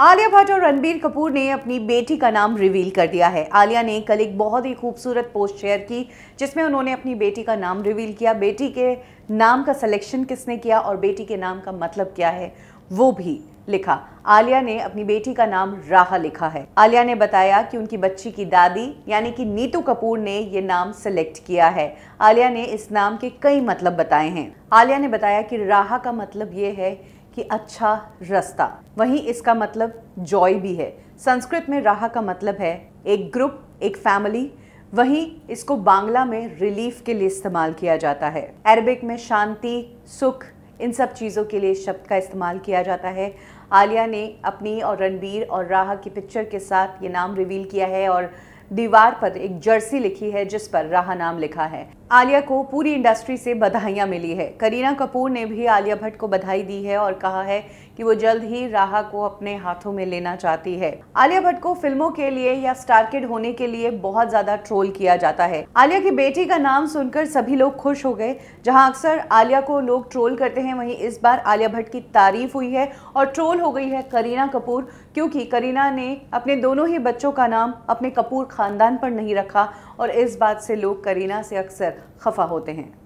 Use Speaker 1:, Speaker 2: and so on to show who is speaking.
Speaker 1: आलिया भट्ट और रणबीर कपूर ने अपनी
Speaker 2: बेटी का नाम रिवील कर दिया है आलिया ने कल एक बहुत ही खूबसूरत पोस्ट शेयर की जिसमें उन्होंने अपनी बेटी का नाम रिवील किया बेटी के नाम का सिलेक्शन किसने किया और बेटी के नाम का मतलब क्या है वो भी लिखा आलिया ने अपनी बेटी का नाम राहा लिखा है आलिया ने बताया कि उनकी बच्ची की दादी यानी कि नीतू कपूर ने ये नाम सेलेक्ट किया है आलिया ने इस नाम के कई मतलब बताए हैं आलिया ने बताया कि राहा का मतलब ये है कि अच्छा रास्ता वहीं इसका मतलब जॉय भी है संस्कृत में राह का मतलब है एक ग्रुप एक फैमिली वहीं इसको बांग्ला में रिलीफ के लिए इस्तेमाल किया जाता है अरबिक में शांति सुख इन सब चीज़ों के लिए शब्द का इस्तेमाल किया जाता है आलिया ने अपनी और रणबीर और राह की पिक्चर के साथ ये नाम रिवील किया है और दीवार पर एक जर्सी लिखी है जिस पर राहा नाम लिखा है आलिया को पूरी इंडस्ट्री से बधाइयां मिली है करीना कपूर ने भी आलिया भट्ट को बधाई दी है और कहा है कि वो जल्द ही राहा को अपने हाथों में लेना चाहती है आलिया भट्ट को फिल्मों के लिए या स्टार किड होने के लिए बहुत ज्यादा ट्रोल किया जाता है आलिया की बेटी का नाम सुनकर सभी लोग खुश हो गए जहाँ अक्सर आलिया को लोग ट्रोल करते हैं वहीं इस बार आलिया भट्ट की तारीफ हुई है और ट्रोल हो गई है करीना कपूर क्योंकि करीना ने अपने दोनों ही बच्चों का नाम अपने कपूर ख़ानदान पर नहीं रखा और इस बात से लोग करीना से
Speaker 1: अक्सर खफा होते हैं